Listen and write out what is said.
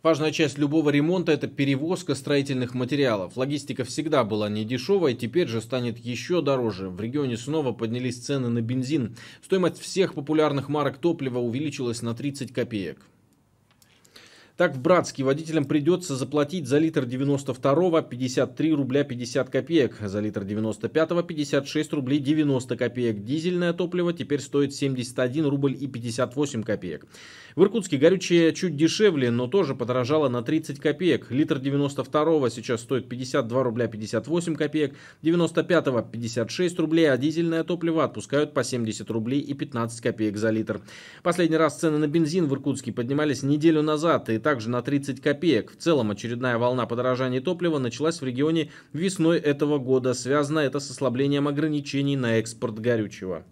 Важная часть любого ремонта – это перевозка строительных материалов. Логистика всегда была недешевой, теперь же станет еще дороже. В регионе снова поднялись цены на бензин. Стоимость всех популярных марок топлива увеличилась на 30 копеек. Так в Братске водителям придется заплатить за литр 92-го 53 рубля 50 копеек, за литр 95-го 56 рублей 90 копеек. Дизельное топливо теперь стоит 71 рубль и 58 копеек. В Иркутске горючее чуть дешевле, но тоже подорожало на 30 копеек. Литр 92-го сейчас стоит 52 рубля 58 копеек, 95-го 56 рублей, а дизельное топливо отпускают по 70 рублей и 15 копеек за литр. Последний раз цены на бензин в Иркутске поднимались неделю назад, и так также на 30 копеек. В целом очередная волна подорожания топлива началась в регионе весной этого года. Связано это с ослаблением ограничений на экспорт горючего.